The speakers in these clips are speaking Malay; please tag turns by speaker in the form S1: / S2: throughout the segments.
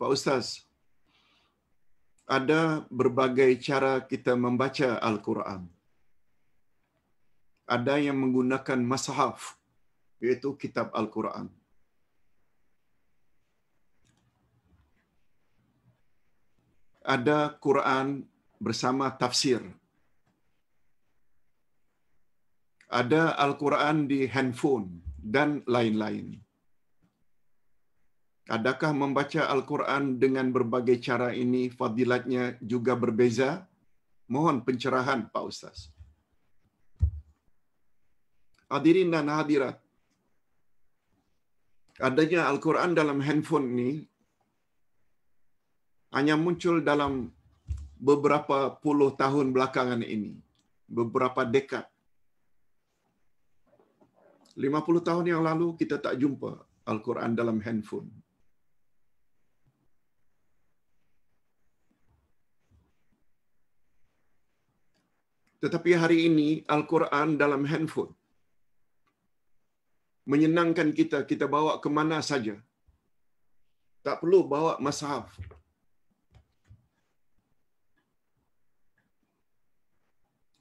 S1: Pak Ustaz, ada berbagai cara kita membaca Al-Quran. Ada yang menggunakan mashaf, iaitu kitab Al-Quran. Ada Quran bersama tafsir. Ada Al-Quran di handphone dan lain-lain. Adakah membaca Al-Quran dengan berbagai cara ini fadilatnya juga berbeza? Mohon pencerahan Pak Ustaz. Hadirin dan hadirat, adanya Al-Quran dalam handphone ini hanya muncul dalam beberapa puluh tahun belakangan ini, beberapa dekad. 50 tahun yang lalu kita tak jumpa Al-Quran dalam handphone. Tetapi hari ini Al-Quran dalam handphone menyenangkan kita, kita bawa ke mana saja. Tak perlu bawa mashaf.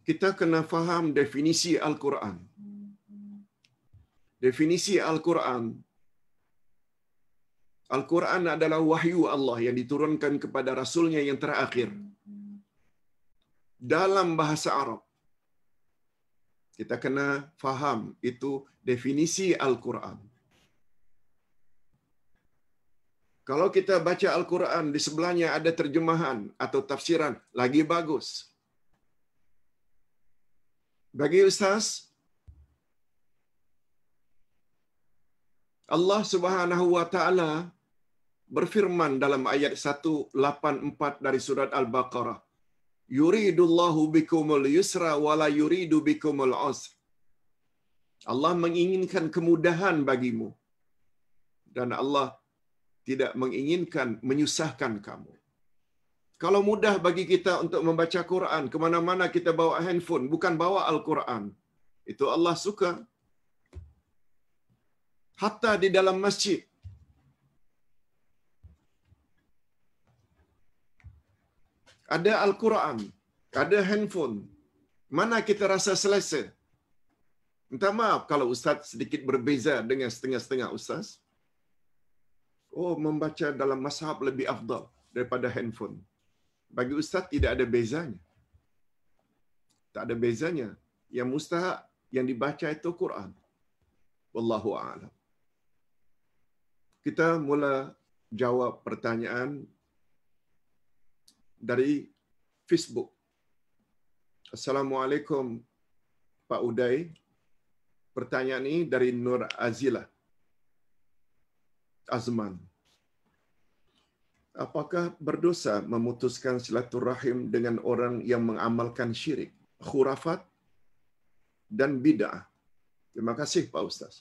S1: Kita kena faham definisi Al-Quran. Definisi Al-Quran. Al-Quran adalah wahyu Allah yang diturunkan kepada Rasulnya yang terakhir dalam bahasa Arab. Kita kena faham itu definisi Al-Quran. Kalau kita baca Al-Quran, di sebelahnya ada terjemahan atau tafsiran, lagi bagus. Bagi Ustaz, Allah Subhanahu wa taala berfirman dalam ayat 184 dari surat Al-Baqarah yuridullahu bikumul yusra wala yuridu bikumul usra. Allah menginginkan kemudahan bagimu dan Allah tidak menginginkan menyusahkan kamu. Kalau mudah bagi kita untuk membaca Quran, ke mana-mana kita bawa handphone, bukan bawa Al-Quran. Itu Allah suka. Hatta di dalam masjid, ada Al-Quran, ada handphone. Mana kita rasa selesa? Minta maaf kalau Ustaz sedikit berbeza dengan setengah-setengah Ustaz. Oh, membaca dalam mashab lebih afdal daripada handphone. Bagi Ustaz tidak ada bezanya. Tak ada bezanya. Yang mustahak yang dibaca itu Quran. Wallahu a'lam. Kita mula jawab pertanyaan dari Facebook. Assalamualaikum Pak Uday. Pertanyaan ini dari Nur Azila Azman. Apakah berdosa memutuskan silaturahim dengan orang yang mengamalkan syirik, khurafat dan bid'ah? Terima kasih Pak Ustaz.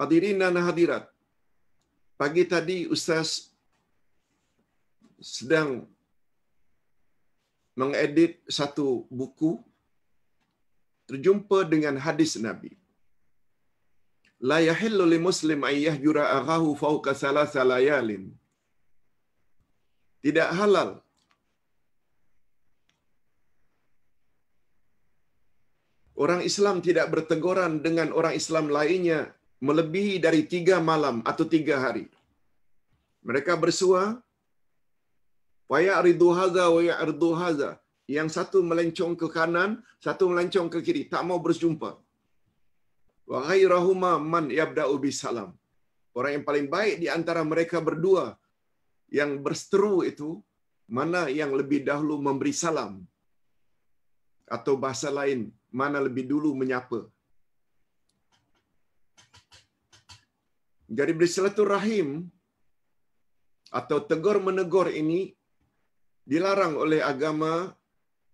S1: Hadirin dan hadirat, pagi tadi Ustaz sedang mengedit satu buku terjumpa dengan hadis Nabi. La yahillu li muslim ayyah jura aghahu fauqa thalatha layalin. Tidak halal Orang Islam tidak berteguran dengan orang Islam lainnya melebihi dari tiga malam atau tiga hari. Mereka bersua, Waya ridu haza, waya ridu haza. Yang satu melencong ke kanan, satu melencong ke kiri. Tak mau berjumpa. Wa ghairahuma man yabda'u bisalam. Orang yang paling baik di antara mereka berdua yang berseteru itu, mana yang lebih dahulu memberi salam? Atau bahasa lain, mana lebih dulu menyapa? Jadi beli silaturahim atau tegur menegur ini dilarang oleh agama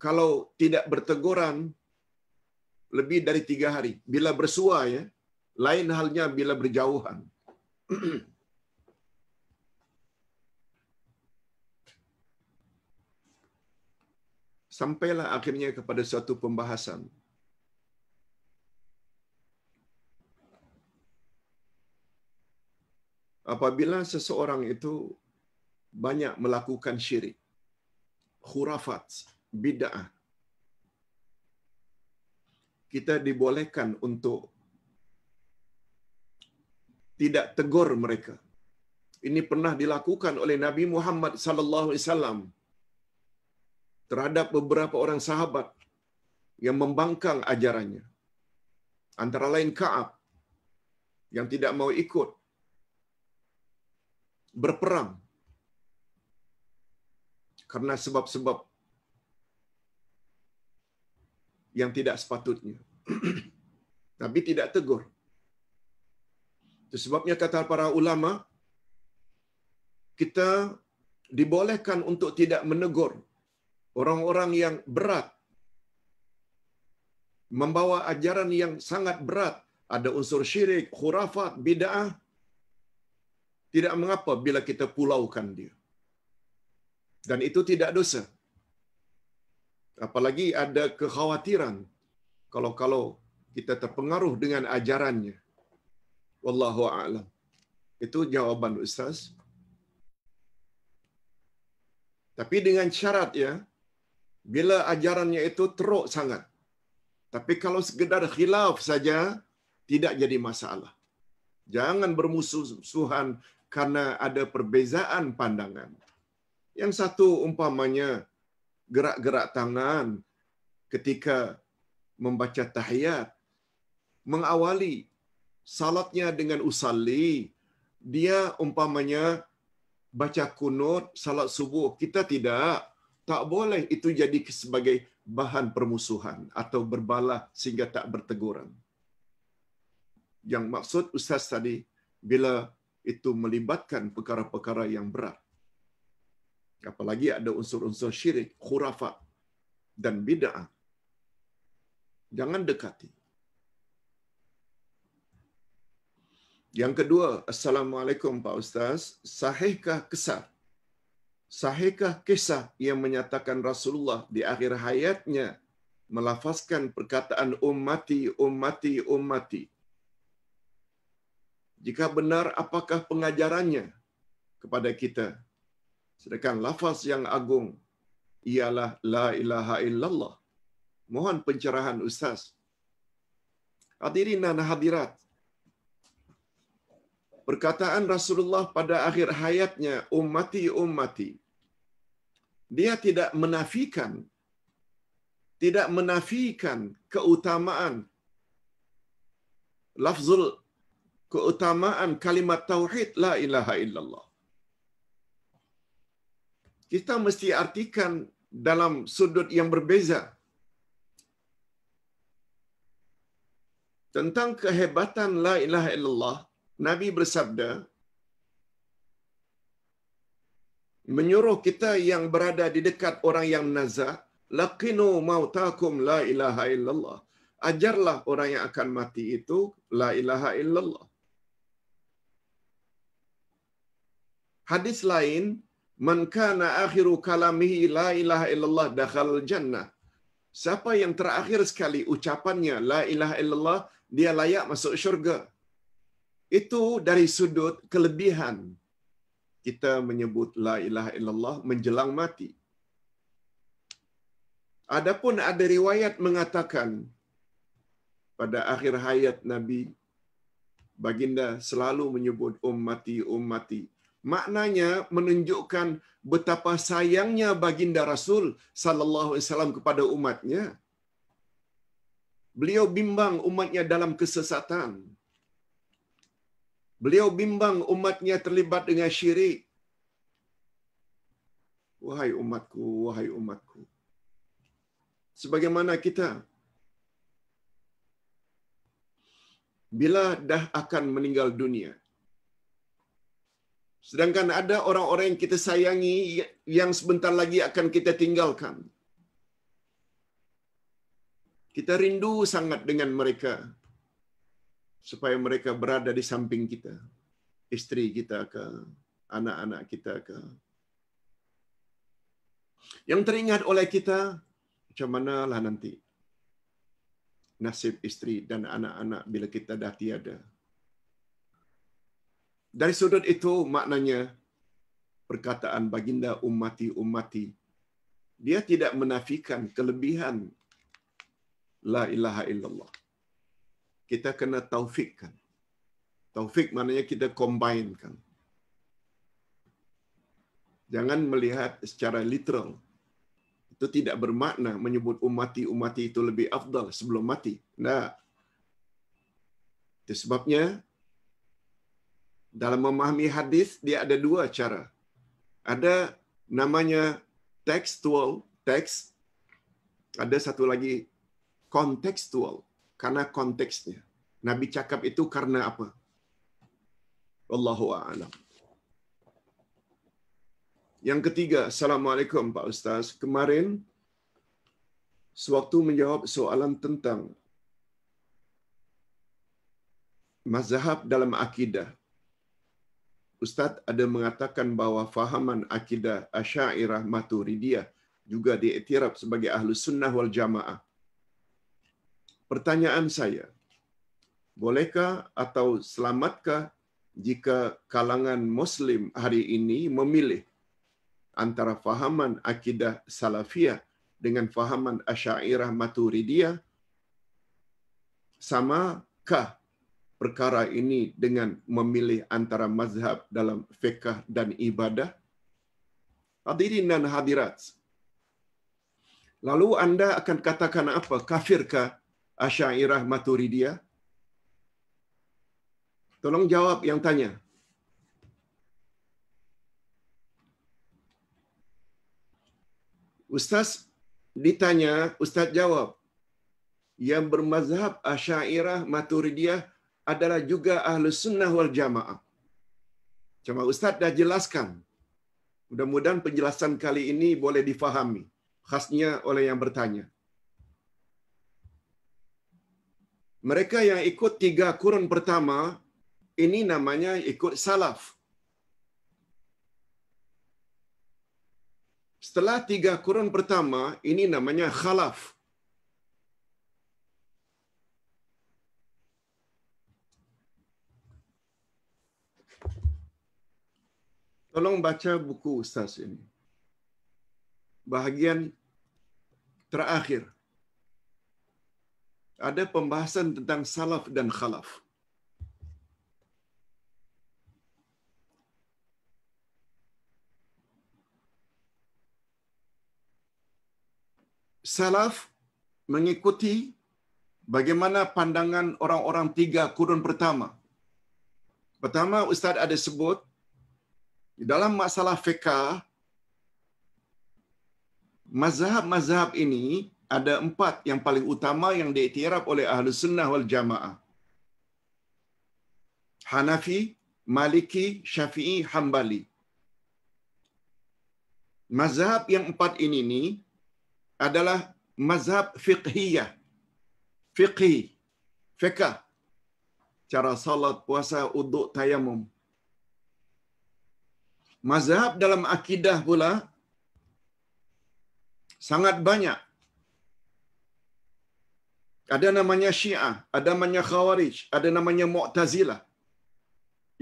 S1: kalau tidak berteguran lebih dari tiga hari. Bila bersuah ya, lain halnya bila berjauhan. Sampailah akhirnya kepada suatu pembahasan. apabila seseorang itu banyak melakukan syirik, khurafat, bid'ah, kita dibolehkan untuk tidak tegur mereka. Ini pernah dilakukan oleh Nabi Muhammad sallallahu alaihi wasallam terhadap beberapa orang sahabat yang membangkang ajarannya. Antara lain Ka'ab yang tidak mau ikut berperang karena sebab-sebab yang tidak sepatutnya. Tapi tidak tegur. Itu sebabnya kata para ulama, kita dibolehkan untuk tidak menegur orang-orang yang berat, membawa ajaran yang sangat berat, ada unsur syirik, khurafat, bid'ah, tidak mengapa bila kita pulaukan dia. Dan itu tidak dosa. Apalagi ada kekhawatiran kalau-kalau kita terpengaruh dengan ajarannya. Wallahu a'lam. Itu jawaban ustaz. Tapi dengan syarat ya, bila ajarannya itu teruk sangat. Tapi kalau sekedar khilaf saja, tidak jadi masalah. Jangan bermusuhan karena ada perbezaan pandangan. Yang satu umpamanya gerak-gerak tangan ketika membaca tahiyat, mengawali salatnya dengan usalli, dia umpamanya baca kunut salat subuh. Kita tidak, tak boleh itu jadi sebagai bahan permusuhan atau berbalah sehingga tak berteguran. Yang maksud Ustaz tadi, bila itu melibatkan perkara-perkara yang berat. Apalagi ada unsur-unsur syirik, khurafat dan bid'ah. Jangan dekati. Yang kedua, Assalamualaikum Pak Ustaz. Sahihkah kesah? Sahihkah kisah yang menyatakan Rasulullah di akhir hayatnya melafazkan perkataan ummati, ummati, ummati? Jika benar, apakah pengajarannya kepada kita? Sedangkan lafaz yang agung ialah La ilaha illallah. Mohon pencerahan Ustaz. Hadirin dan hadirat, perkataan Rasulullah pada akhir hayatnya, umati-umati, dia tidak menafikan tidak menafikan keutamaan lafzul keutamaan kalimat tauhid la ilaha illallah. Kita mesti artikan dalam sudut yang berbeza. Tentang kehebatan la ilaha illallah, Nabi bersabda menyuruh kita yang berada di dekat orang yang nazak, laqinu mautakum la ilaha illallah. Ajarlah orang yang akan mati itu la ilaha illallah. hadis lain man kana akhiru kalamihi la ilaha illallah dakhal jannah siapa yang terakhir sekali ucapannya la ilaha illallah dia layak masuk syurga itu dari sudut kelebihan kita menyebut la ilaha illallah menjelang mati adapun ada riwayat mengatakan pada akhir hayat nabi baginda selalu menyebut ummati ummati maknanya menunjukkan betapa sayangnya baginda Rasul sallallahu alaihi wasallam kepada umatnya. Beliau bimbang umatnya dalam kesesatan. Beliau bimbang umatnya terlibat dengan syirik. Wahai umatku, wahai umatku. Sebagaimana kita bila dah akan meninggal dunia, Sedangkan ada orang-orang yang kita sayangi yang sebentar lagi akan kita tinggalkan. Kita rindu sangat dengan mereka supaya mereka berada di samping kita. istri kita ke, anak-anak kita ke. Yang teringat oleh kita, macam lah nanti nasib istri dan anak-anak bila kita dah tiada. Dari sudut itu maknanya perkataan baginda ummati-ummati dia tidak menafikan kelebihan la ilaha illallah. Kita kena taufikkan. Taufik maknanya kita combinekan. Jangan melihat secara literal. Itu tidak bermakna menyebut umati-umati itu lebih afdal sebelum mati. Tidak. Itu sebabnya dalam memahami hadis dia ada dua cara. Ada namanya textual text. Ada satu lagi contextual karena konteksnya. Nabi cakap itu karena apa? Wallahu a'lam. Yang ketiga, Assalamualaikum Pak Ustaz. Kemarin, sewaktu menjawab soalan tentang mazhab dalam akidah, Ustaz ada mengatakan bahawa fahaman akidah Asyairah Maturidiyah juga diiktiraf sebagai ahlu sunnah wal jamaah. Pertanyaan saya, bolehkah atau selamatkah jika kalangan Muslim hari ini memilih antara fahaman akidah Salafiyah dengan fahaman Asyairah Maturidiyah, samakah perkara ini dengan memilih antara mazhab dalam fiqh dan ibadah? Hadirin dan hadirat. Lalu anda akan katakan apa? Kafirkah Asyairah Maturidiyah? Tolong jawab yang tanya. Ustaz ditanya, Ustaz jawab. Yang bermazhab Asyairah Maturidiyah adalah juga ahlu sunnah wal jamaah. Cuma Ustaz dah jelaskan. Mudah-mudahan penjelasan kali ini boleh difahami. Khasnya oleh yang bertanya. Mereka yang ikut tiga kurun pertama, ini namanya ikut salaf. Setelah tiga kurun pertama, ini namanya Khalaf. Tolong baca buku Ustaz ini. Bahagian terakhir. Ada pembahasan tentang salaf dan khalaf. Salaf mengikuti bagaimana pandangan orang-orang tiga kurun pertama. Pertama, Ustaz ada sebut di dalam masalah fiqah, mazhab-mazhab ini ada empat yang paling utama yang diiktiraf oleh ahli sunnah wal jamaah. Hanafi, Maliki, Syafi'i, Hambali. Mazhab yang empat ini ni adalah mazhab fiqhiyah. Fiqhi, fiqah. Cara salat, puasa, uduk, tayamum mazhab dalam akidah pula sangat banyak. Ada namanya Syiah, ada namanya Khawarij, ada namanya Mu'tazilah.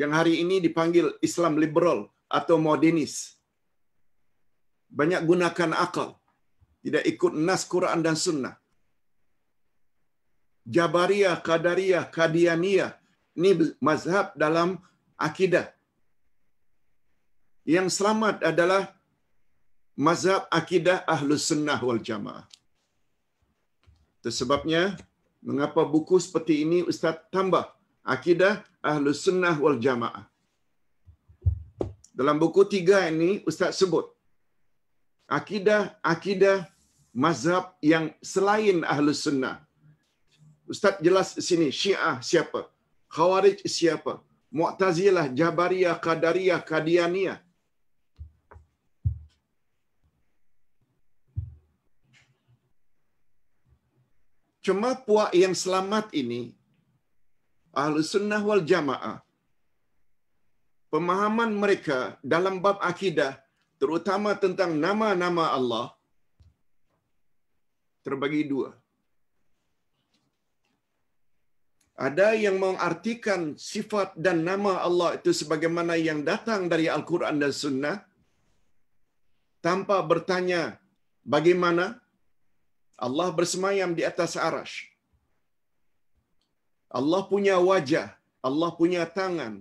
S1: Yang hari ini dipanggil Islam liberal atau modernis. Banyak gunakan akal. Tidak ikut nas Quran dan sunnah. Jabariyah, Qadariyah, Qadianiyah. Ini mazhab dalam akidah yang selamat adalah mazhab akidah Ahlu sunnah wal jamaah. Tersebabnya, mengapa buku seperti ini Ustaz tambah akidah Ahlu sunnah wal jamaah. Dalam buku tiga ini, Ustaz sebut akidah-akidah mazhab yang selain Ahlu sunnah. Ustaz jelas sini, syiah siapa? Khawarij siapa? Mu'tazilah, Jabariyah, Qadariyah, Qadianiyah. Cuma puak yang selamat ini, ahlu sunnah wal jamaah, pemahaman mereka dalam bab akidah, terutama tentang nama-nama Allah, terbagi dua. Ada yang mengartikan sifat dan nama Allah itu sebagaimana yang datang dari Al-Quran dan Sunnah tanpa bertanya bagaimana Allah bersemayam di atas arash. Allah punya wajah. Allah punya tangan.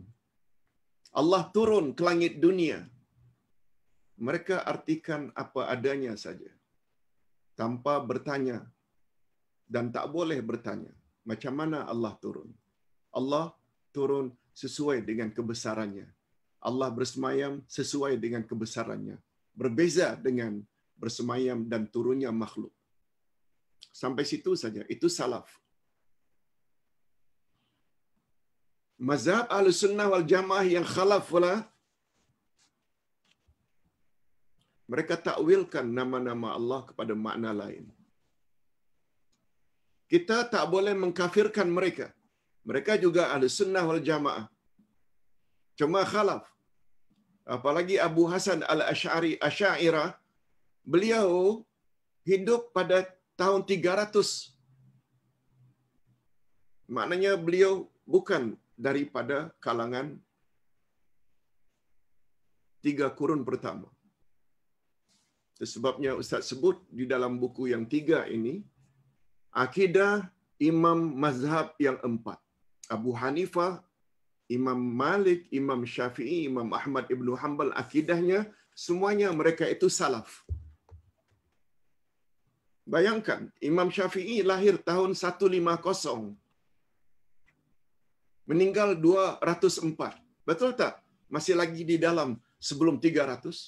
S1: Allah turun ke langit dunia. Mereka artikan apa adanya saja. Tanpa bertanya. Dan tak boleh bertanya. Macam mana Allah turun? Allah turun sesuai dengan kebesarannya. Allah bersemayam sesuai dengan kebesarannya. Berbeza dengan bersemayam dan turunnya makhluk. Sampai situ saja. Itu salaf. Mazhab ahli sunnah wal jamaah yang khalaf pula, mereka takwilkan nama-nama Allah kepada makna lain. Kita tak boleh mengkafirkan mereka. Mereka juga ahli sunnah wal jamaah. Cuma khalaf. Apalagi Abu Hasan al-Ash'ari, Ash'airah, beliau hidup pada tahun 300. Maknanya beliau bukan daripada kalangan tiga kurun pertama. Sebabnya Ustaz sebut di dalam buku yang tiga ini, akidah imam mazhab yang empat. Abu Hanifah, Imam Malik, Imam Syafi'i, Imam Ahmad Ibn Hanbal, akidahnya semuanya mereka itu salaf. Bayangkan, Imam Syafi'i lahir tahun 150. Meninggal 204. Betul tak? Masih lagi di dalam sebelum 300.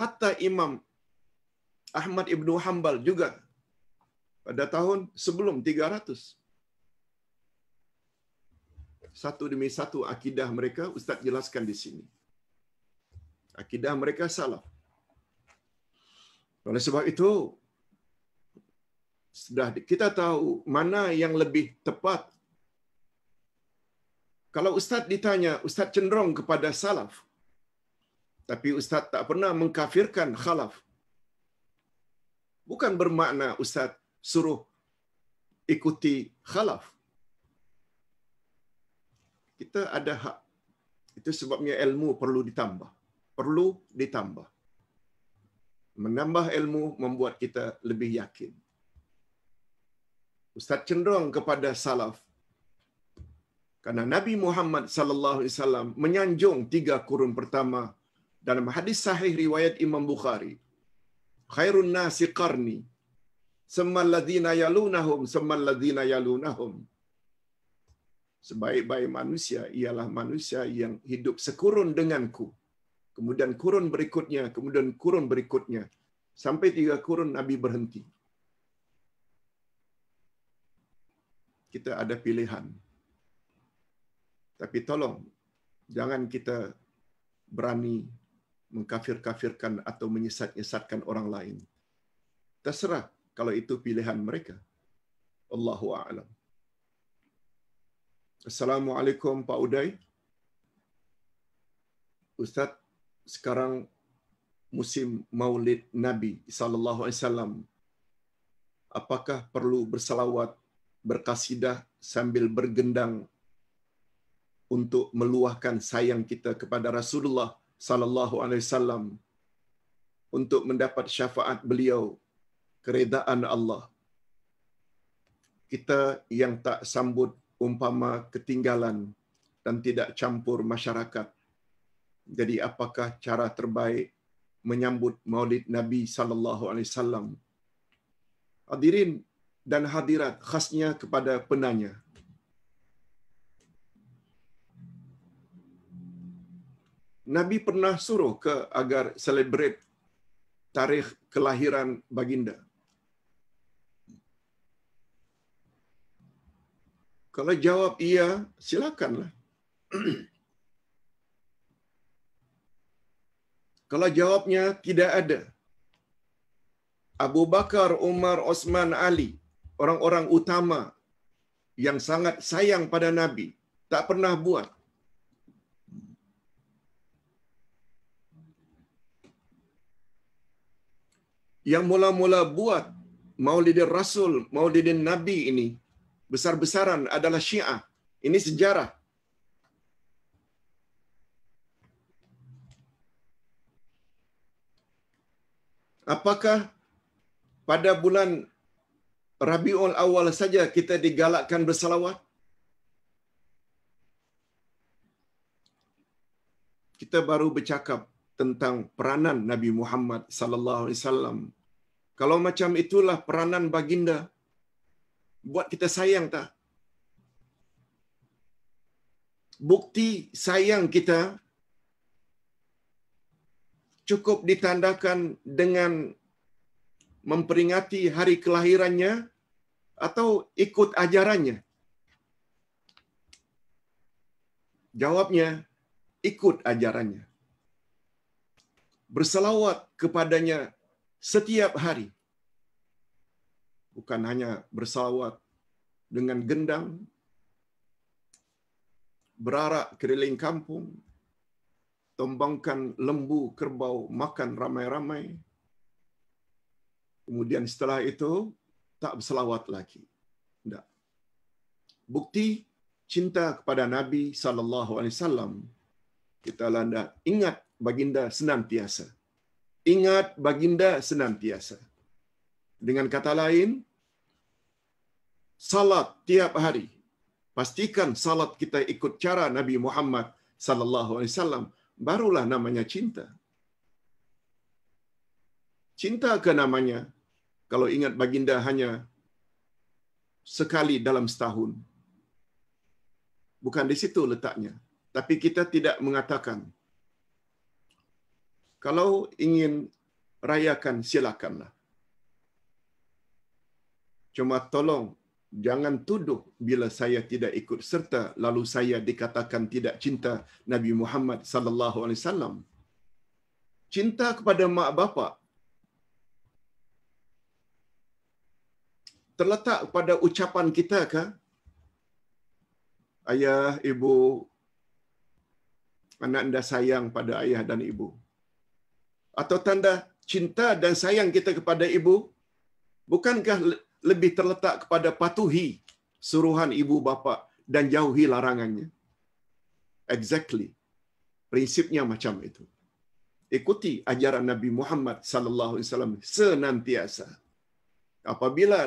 S1: Hatta Imam Ahmad Ibnu Hambal juga pada tahun sebelum 300. Satu demi satu akidah mereka, Ustaz jelaskan di sini. Akidah mereka salah. Oleh sebab itu, sudah kita tahu mana yang lebih tepat. Kalau ustaz ditanya, ustaz cenderung kepada salaf. Tapi ustaz tak pernah mengkafirkan khalaf. Bukan bermakna ustaz suruh ikuti khalaf. Kita ada hak. Itu sebabnya ilmu perlu ditambah. Perlu ditambah. Menambah ilmu membuat kita lebih yakin. Ustaz cenderung kepada salaf. Karena Nabi Muhammad sallallahu alaihi wasallam menyanjung tiga kurun pertama dalam hadis sahih riwayat Imam Bukhari. Khairun nasi qarni summal ladzina yalunahum summal ladzina yalunahum. Sebaik-baik manusia ialah manusia yang hidup sekurun denganku. Kemudian kurun berikutnya, kemudian kurun berikutnya. Sampai tiga kurun Nabi berhenti. kita ada pilihan. Tapi tolong jangan kita berani mengkafir-kafirkan atau menyesat-nyesatkan orang lain. Terserah kalau itu pilihan mereka. Allahu a'lam. Assalamualaikum Pak Uday. Ustaz, sekarang musim Maulid Nabi sallallahu alaihi wasallam. Apakah perlu bersalawat berkasidah sambil bergendang untuk meluahkan sayang kita kepada Rasulullah sallallahu alaihi wasallam untuk mendapat syafaat beliau keredaan Allah kita yang tak sambut umpama ketinggalan dan tidak campur masyarakat jadi apakah cara terbaik menyambut Maulid Nabi sallallahu alaihi wasallam hadirin dan hadirat khasnya kepada penanya. Nabi pernah suruh ke agar celebrate tarikh kelahiran baginda. Kalau jawab iya, silakanlah. Kalau jawabnya tidak ada, Abu Bakar, Umar, Osman, Ali, orang-orang utama yang sangat sayang pada Nabi tak pernah buat. Yang mula-mula buat maulid Rasul, maulid Nabi ini besar-besaran adalah Syiah. Ini sejarah. Apakah pada bulan Rabiul Awal saja kita digalakkan bersalawat. Kita baru bercakap tentang peranan Nabi Muhammad sallallahu alaihi wasallam. Kalau macam itulah peranan baginda buat kita sayang tak? Bukti sayang kita cukup ditandakan dengan memperingati hari kelahirannya atau ikut ajarannya? Jawabnya, ikut ajarannya. Berselawat kepadanya setiap hari. Bukan hanya berselawat dengan gendang, berarak keliling kampung, tombangkan lembu kerbau, makan ramai-ramai, Kemudian setelah itu, tak berselawat lagi. Tidak. Bukti cinta kepada Nabi Alaihi Wasallam kita landa ingat baginda senantiasa. Ingat baginda senantiasa. Dengan kata lain, salat tiap hari. Pastikan salat kita ikut cara Nabi Muhammad sallallahu alaihi wasallam barulah namanya cinta. Cinta ke namanya kalau ingat baginda hanya sekali dalam setahun. Bukan di situ letaknya. Tapi kita tidak mengatakan. Kalau ingin rayakan, silakanlah. Cuma tolong jangan tuduh bila saya tidak ikut serta lalu saya dikatakan tidak cinta Nabi Muhammad sallallahu alaihi wasallam. Cinta kepada mak bapak terletak pada ucapan kita ke? Ayah, ibu, anak anda sayang pada ayah dan ibu. Atau tanda cinta dan sayang kita kepada ibu, bukankah lebih terletak kepada patuhi suruhan ibu bapa dan jauhi larangannya? Exactly. Prinsipnya macam itu. Ikuti ajaran Nabi Muhammad sallallahu alaihi wasallam senantiasa. Apabila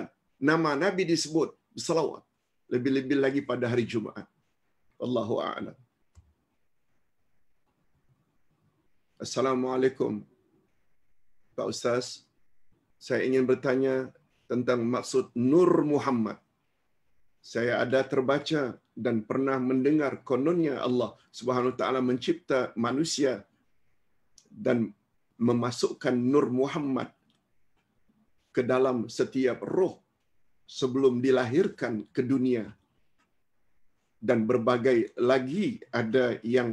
S1: nama Nabi disebut bersalawat. Lebih-lebih lagi pada hari Jumaat. Allahu a'lam. Assalamualaikum. Pak Ustaz, saya ingin bertanya tentang maksud Nur Muhammad. Saya ada terbaca dan pernah mendengar kononnya Allah Subhanahu taala mencipta manusia dan memasukkan Nur Muhammad ke dalam setiap roh sebelum dilahirkan ke dunia dan berbagai lagi ada yang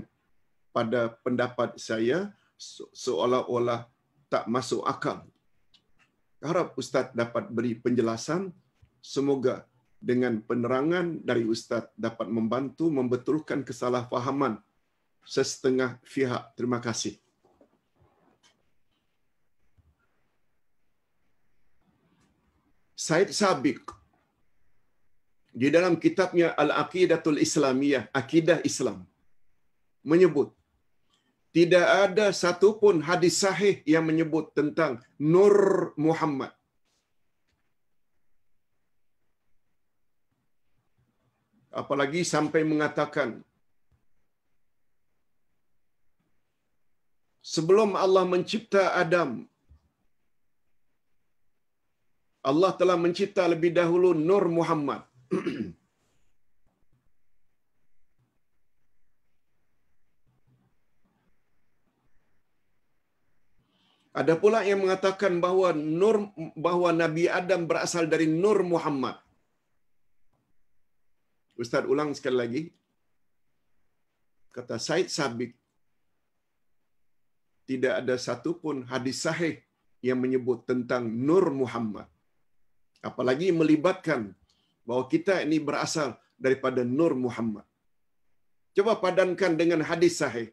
S1: pada pendapat saya seolah-olah tak masuk akal. Harap ustaz dapat beri penjelasan semoga dengan penerangan dari ustaz dapat membantu membetulkan kesalahpahaman sesetengah pihak. Terima kasih. Said Sabiq di dalam kitabnya Al-Aqidatul Islamiyah, Akidah Islam, menyebut tidak ada satu pun hadis sahih yang menyebut tentang Nur Muhammad. Apalagi sampai mengatakan sebelum Allah mencipta Adam Allah telah mencipta lebih dahulu Nur Muhammad. Ada pula yang mengatakan bahwa Nur bahwa Nabi Adam berasal dari Nur Muhammad. Ustaz ulang sekali lagi. Kata Said Sabik tidak ada satu pun hadis sahih yang menyebut tentang Nur Muhammad apalagi melibatkan bahwa kita ini berasal daripada Nur Muhammad. Coba padankan dengan hadis sahih.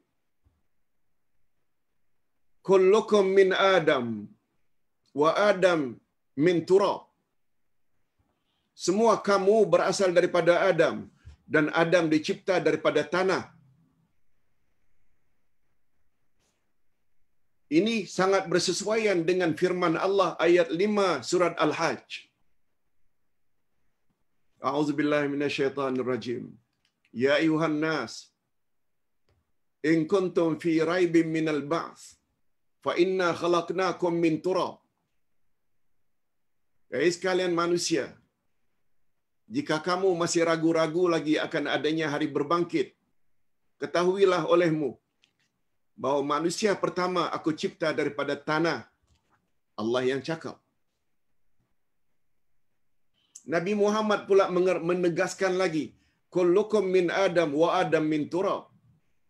S1: Kullukum min Adam wa Adam min turab. Semua kamu berasal daripada Adam dan Adam dicipta daripada tanah. Ini sangat bersesuaian dengan firman Allah ayat 5 surat Al-Hajj. A'udzu billahi minasyaitonir rajim. Ya ayuhan nas in kuntum fi raibin minal ba'ts fa inna khalaqnakum min turab. Ya sekalian manusia, jika kamu masih ragu-ragu lagi akan adanya hari berbangkit, ketahuilah olehmu bahwa manusia pertama aku cipta daripada tanah. Allah yang cakap. Nabi Muhammad pula menegaskan lagi, "Kullukum min Adam wa Adam min turab."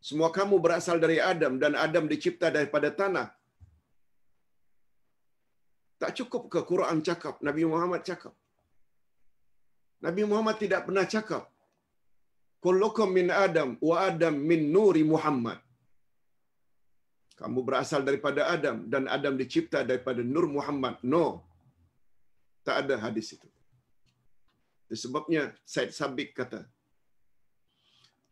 S1: Semua kamu berasal dari Adam dan Adam dicipta daripada tanah. Tak cukup ke Quran cakap, Nabi Muhammad cakap. Nabi Muhammad tidak pernah cakap. Kullukum min Adam wa Adam min nuri Muhammad. Kamu berasal daripada Adam dan Adam dicipta daripada Nur Muhammad. No. Tak ada hadis itu. Sebabnya Said Sabik kata,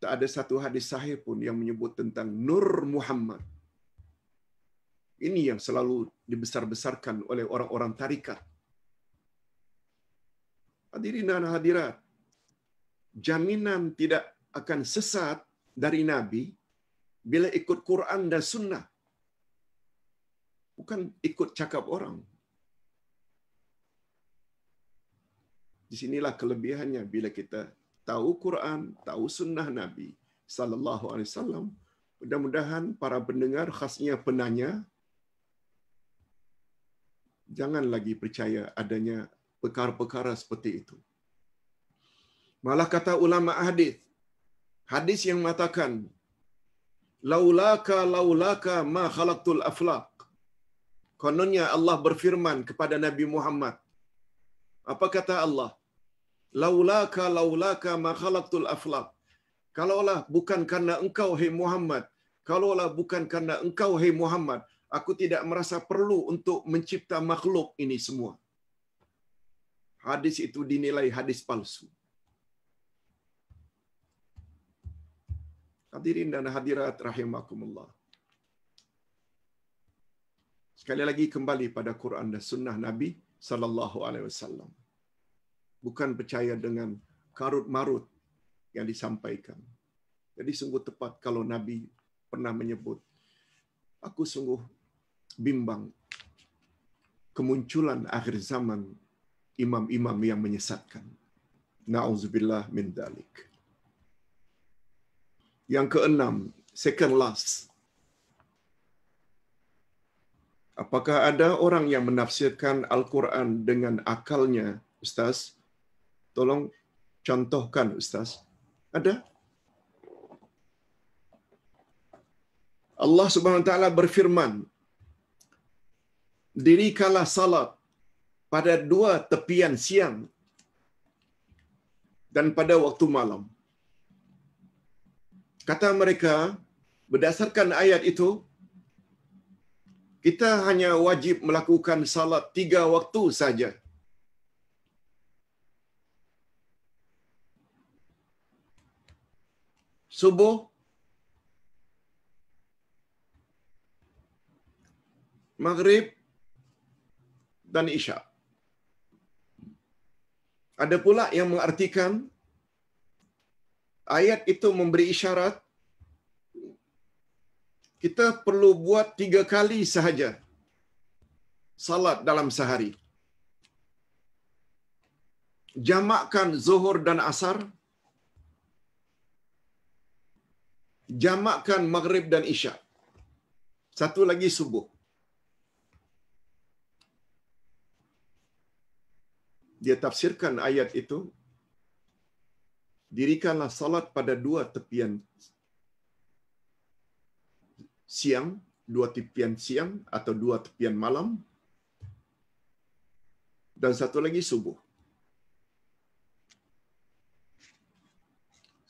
S1: tak ada satu hadis sahih pun yang menyebut tentang Nur Muhammad. Ini yang selalu dibesar-besarkan oleh orang-orang tarikat. Hadirin dan hadirat, jaminan tidak akan sesat dari Nabi bila ikut Quran dan Sunnah. Bukan ikut cakap orang. di sinilah kelebihannya bila kita tahu Quran, tahu sunnah Nabi sallallahu alaihi wasallam. Mudah-mudahan para pendengar khasnya penanya jangan lagi percaya adanya perkara-perkara seperti itu. Malah kata ulama hadis, hadis yang mengatakan laulaka laulaka ma khalaqtul aflaq. Kononnya Allah berfirman kepada Nabi Muhammad. Apa kata Allah? laulaka laulaka ma khalaqtul aflak. Kalaulah bukan karena engkau hai Muhammad, kalaulah bukan karena engkau hai Muhammad, aku tidak merasa perlu untuk mencipta makhluk ini semua. Hadis itu dinilai hadis palsu. Hadirin dan hadirat rahimakumullah. Sekali lagi kembali pada Quran dan sunnah Nabi sallallahu alaihi wasallam. bukan percaya dengan karut marut yang disampaikan. Jadi sungguh tepat kalau Nabi pernah menyebut, aku sungguh bimbang kemunculan akhir zaman imam-imam yang menyesatkan. Nauzubillah min dalik. Yang keenam, second last. Apakah ada orang yang menafsirkan Al-Quran dengan akalnya, Ustaz? Tolong contohkan ustaz. Ada? Allah Subhanahu wa taala berfirman, kalah salat pada dua tepian siang dan pada waktu malam." Kata mereka, berdasarkan ayat itu, kita hanya wajib melakukan salat tiga waktu saja subuh maghrib dan isya ada pula yang mengartikan ayat itu memberi isyarat kita perlu buat tiga kali sahaja salat dalam sehari. Jamakkan zuhur dan asar jamakkan maghrib dan isyak. Satu lagi subuh. Dia tafsirkan ayat itu. Dirikanlah salat pada dua tepian siang, dua tepian siang atau dua tepian malam. Dan satu lagi subuh.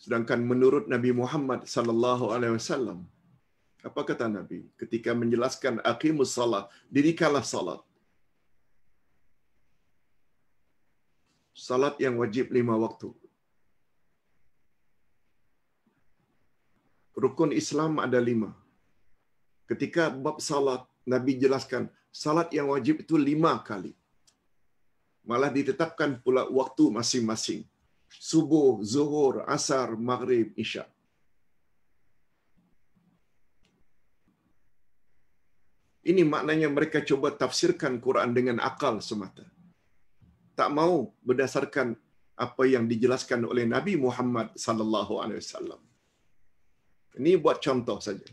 S1: Sedangkan menurut Nabi Muhammad sallallahu alaihi wasallam apa kata Nabi ketika menjelaskan aqimus salat, dirikanlah salat. Salat yang wajib lima waktu. Rukun Islam ada lima. Ketika bab salat, Nabi jelaskan salat yang wajib itu lima kali. Malah ditetapkan pula waktu masing-masing subuh, zuhur, asar, maghrib, Isya. Ini maknanya mereka cuba tafsirkan Quran dengan akal semata. Tak mau berdasarkan apa yang dijelaskan oleh Nabi Muhammad sallallahu alaihi wasallam. Ini buat contoh saja.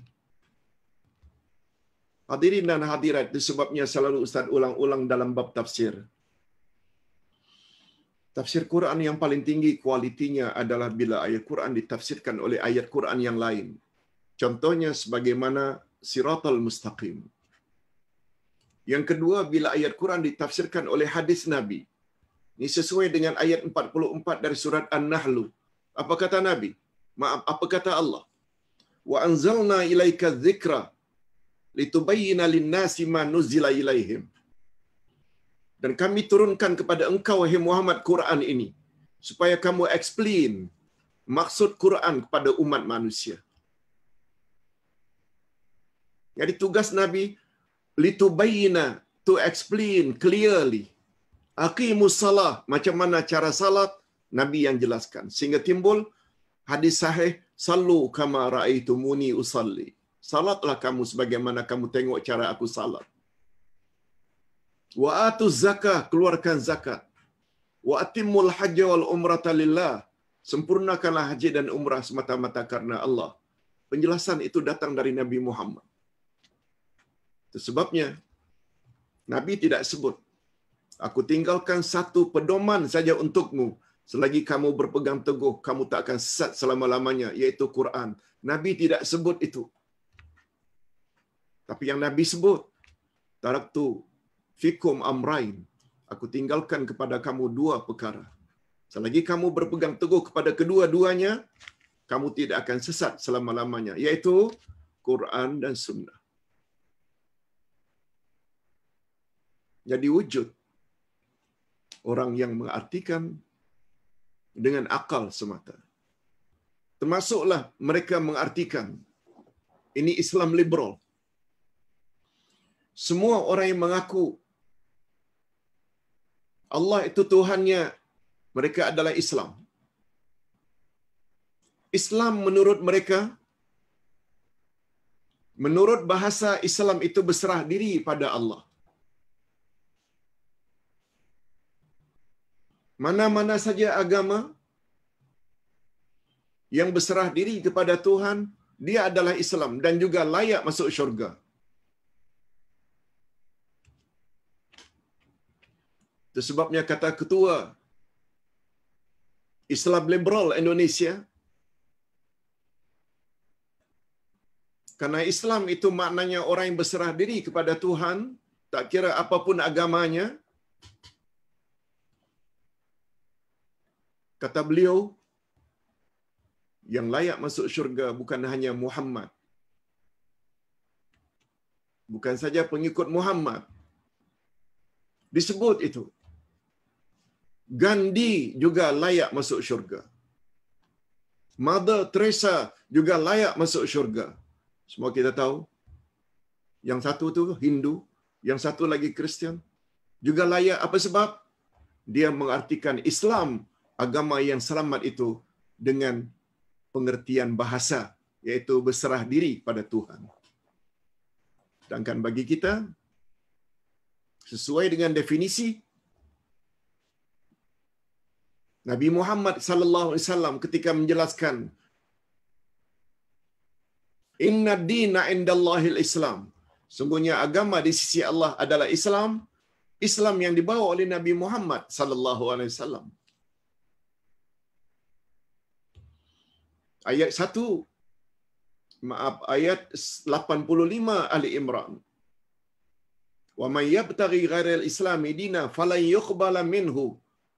S1: Hadirin dan hadirat, sebabnya selalu Ustaz ulang-ulang dalam bab tafsir. Tafsir Quran yang paling tinggi kualitinya adalah bila ayat Quran ditafsirkan oleh ayat Quran yang lain. Contohnya sebagaimana Siratul Mustaqim. Yang kedua bila ayat Quran ditafsirkan oleh hadis Nabi. Ini sesuai dengan ayat 44 dari surat An-Nahl. Apa kata Nabi? Maaf, apa kata Allah? Wa anzalna ilaika dzikra litubayyana lin-nasi ma nuzila ilaihim dan kami turunkan kepada engkau wahai Muhammad Quran ini supaya kamu explain maksud Quran kepada umat manusia. Jadi tugas Nabi litubayyana to explain clearly aqimus salah macam mana cara salat Nabi yang jelaskan sehingga timbul hadis sahih sallu kama raaitumuni usalli salatlah kamu sebagaimana kamu tengok cara aku salat wa atu zakah keluarkan zakat wa atimul hajj wal Umrah lillah sempurnakanlah haji dan umrah semata-mata karena Allah penjelasan itu datang dari Nabi Muhammad itu sebabnya Nabi tidak sebut aku tinggalkan satu pedoman saja untukmu selagi kamu berpegang teguh kamu tak akan sesat selama-lamanya yaitu Quran Nabi tidak sebut itu tapi yang Nabi sebut taraktu fikum amrain. Aku tinggalkan kepada kamu dua perkara. Selagi kamu berpegang teguh kepada kedua-duanya, kamu tidak akan sesat selama-lamanya, yaitu Quran dan Sunnah. Jadi wujud orang yang mengartikan dengan akal semata. Termasuklah mereka mengartikan ini Islam liberal. Semua orang yang mengaku Allah itu Tuhannya, mereka adalah Islam. Islam menurut mereka, menurut bahasa Islam itu berserah diri pada Allah. Mana-mana saja agama yang berserah diri kepada Tuhan, dia adalah Islam dan juga layak masuk syurga. Sebabnya kata ketua Islam Liberal Indonesia. Karena Islam itu maknanya orang yang berserah diri kepada Tuhan, tak kira apapun agamanya. Kata beliau, yang layak masuk syurga bukan hanya Muhammad. Bukan saja pengikut Muhammad. Disebut itu. Gandhi juga layak masuk syurga. Mother Teresa juga layak masuk syurga. Semua kita tahu. Yang satu tu Hindu, yang satu lagi Kristian. Juga layak apa sebab? Dia mengartikan Islam, agama yang selamat itu dengan pengertian bahasa, yaitu berserah diri pada Tuhan. Sedangkan bagi kita, sesuai dengan definisi Nabi Muhammad sallallahu alaihi wasallam ketika menjelaskan Inna dina indallahi islam Sungguhnya agama di sisi Allah adalah Islam. Islam yang dibawa oleh Nabi Muhammad sallallahu alaihi wasallam. Ayat 1 Maaf ayat 85 Ali Imran. Wa may yabtaghi ghairal islami dina falan yuqbala minhu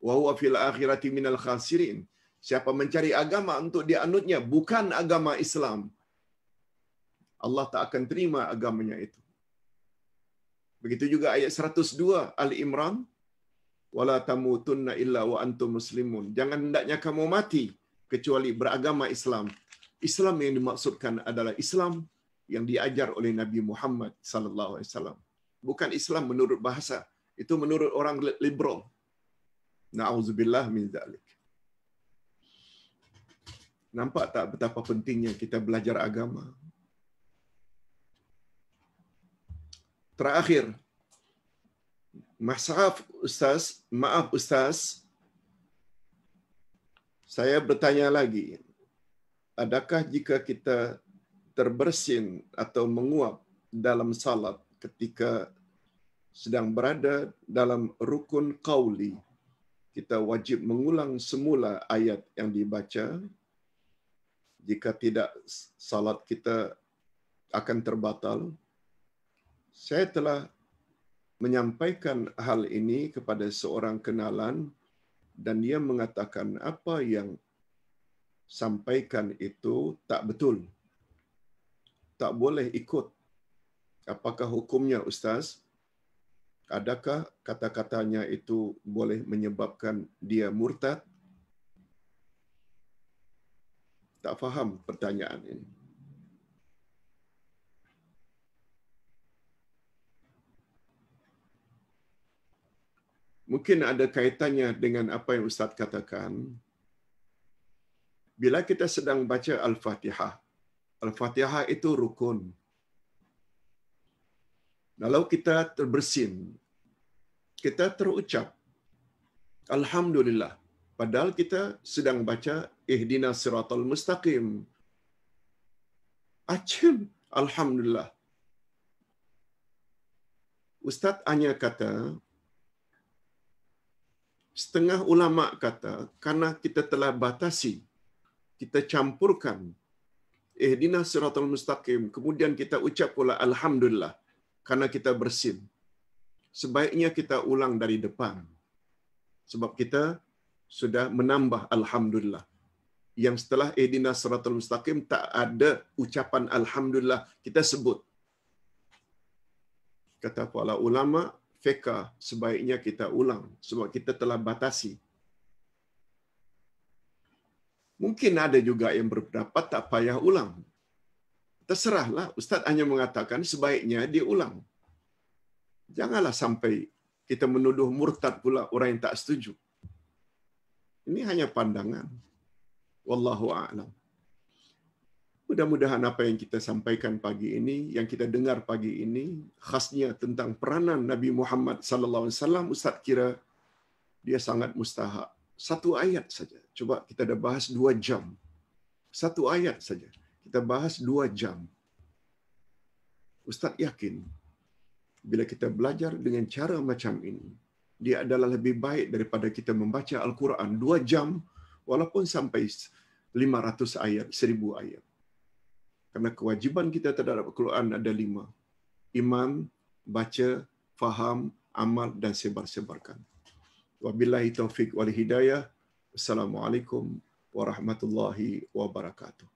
S1: wa huwa fil akhirati minal khasirin. Siapa mencari agama untuk dianutnya bukan agama Islam. Allah tak akan terima agamanya itu. Begitu juga ayat 102 Ali Imran wala tamutunna illa wa antum muslimun. Jangan hendaknya kamu mati kecuali beragama Islam. Islam yang dimaksudkan adalah Islam yang diajar oleh Nabi Muhammad sallallahu alaihi wasallam. Bukan Islam menurut bahasa, itu menurut orang liberal. Na'udzubillah min zalik. Nampak tak betapa pentingnya kita belajar agama? Terakhir, maaf Ustaz, maaf Ustaz, saya bertanya lagi, adakah jika kita terbersin atau menguap dalam salat ketika sedang berada dalam rukun qawli, kita wajib mengulang semula ayat yang dibaca. Jika tidak, salat kita akan terbatal. Saya telah menyampaikan hal ini kepada seorang kenalan dan dia mengatakan apa yang sampaikan itu tak betul. Tak boleh ikut. Apakah hukumnya, Ustaz? adakah kata-katanya itu boleh menyebabkan dia murtad? Tak faham pertanyaan ini. Mungkin ada kaitannya dengan apa yang Ustaz katakan. Bila kita sedang baca Al-Fatihah, Al-Fatihah itu rukun. Kalau kita terbersin, kita terucap, Alhamdulillah, padahal kita sedang baca Ihdina Siratul Mustaqim. Acim, Alhamdulillah. Ustaz hanya kata, setengah ulama kata, karena kita telah batasi, kita campurkan Ihdina Siratul Mustaqim, kemudian kita ucap pula Alhamdulillah. Karena kita bersin. Sebaiknya kita ulang dari depan. Sebab kita sudah menambah Alhamdulillah. Yang setelah Edina Seratul Mustaqim tak ada ucapan Alhamdulillah kita sebut. Kata para ulama, feka sebaiknya kita ulang sebab kita telah batasi. Mungkin ada juga yang berpendapat tak payah ulang terserahlah ustaz hanya mengatakan sebaiknya diulang janganlah sampai kita menuduh murtad pula orang yang tak setuju ini hanya pandangan wallahu a'lam mudah-mudahan apa yang kita sampaikan pagi ini yang kita dengar pagi ini khasnya tentang peranan Nabi Muhammad sallallahu alaihi wasallam ustaz kira dia sangat mustahak satu ayat saja coba kita dah bahas dua jam satu ayat saja kita bahas dua jam. Ustaz yakin, bila kita belajar dengan cara macam ini, dia adalah lebih baik daripada kita membaca Al-Quran dua jam, walaupun sampai 500 ayat, 1000 ayat. Karena kewajiban kita terhadap Al-Quran ada lima. Iman, baca, faham, amal dan sebar-sebarkan. Wabillahi taufik wal hidayah. Assalamualaikum warahmatullahi wabarakatuh.